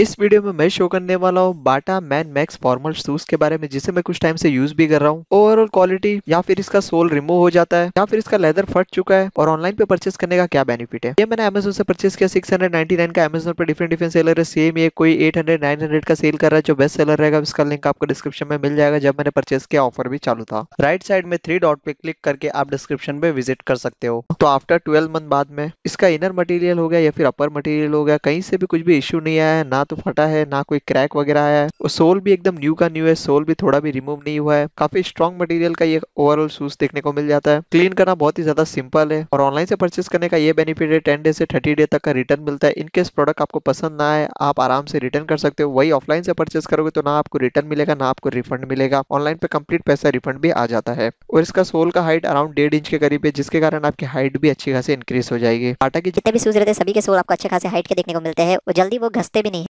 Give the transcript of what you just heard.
इस वीडियो में मैं शो करने वाला हूँ Bata man max formal shoes के बारे में जिसे मैं कुछ टाइम से यूज भी कर रहा हूँ ओवरऑल क्वालिटी या फिर इसका सोल रिमूव हो जाता है या फिर इसका लेदर फट चुका है और ऑनलाइन पे परचेस करने का क्या बेनिफिट है ये मैंने अमेजोन से परचेस किया सिक्स का अमेजोन पर डिफरेंट डिफरेंट सेलर है सेम ये कोई एट हंड्रेड का सेल कर रहा है जो बेस्ट सेलर रहेगा इसका लिंक आपको डिस्क्रिप्शन में मिल जाएगा जब मैंने परचेस किया ऑफर भी चालू था राइट साइड में थ्री डॉट पे क्लिक करके आप डिस्क्रिप्शन में विजिट कर सकते हो तो आफ्टर ट्वेल्व मंथ बाद में इसका इनर मटीरियल हो गया या फिर अपर मटीरियल हो गया कहीं से भी कुछ भी इश्यू नहीं आया ना तो फटा है ना कोई क्रैक वगैरह आया है और सोल भी एकदम न्यू का न्यू है सोल भी थोड़ा भी रिमूव नहीं हुआ है काफी स्ट्रॉन्ग मटेरियल का ये ओवरऑल शूज देखने को मिल जाता है क्लीन करना बहुत ही ज्यादा सिंपल है और ऑनलाइन से परचेस करने का ये बेनिफिट है टेन डे से थर्टी डे तक का रिटर्न मिलता है इनकेस प्रोडक्ट आपको पसंद ना आए आप आराम से रिटर्न कर सकते हो वही ऑफलाइन से परचेस करोगे तो ना आपको रिटर्न मिलेगा ना आपको रिफंड मिलेगा ऑनलाइन पे कंप्लीट पैसा रिफंड भी आ जाता है और इसका सोल का हाइट अराउंड डेढ़ इंच के करीब है जिसके कारण आपकी हाइट भी अच्छी खासी इंक्रीज हो जाएगी आटा की जितने भी शूज रहते हैं सभी के सोल आपको अच्छे खासे हाइट के देखने को मिलते हैं और जल्दी वो घसते भी नहीं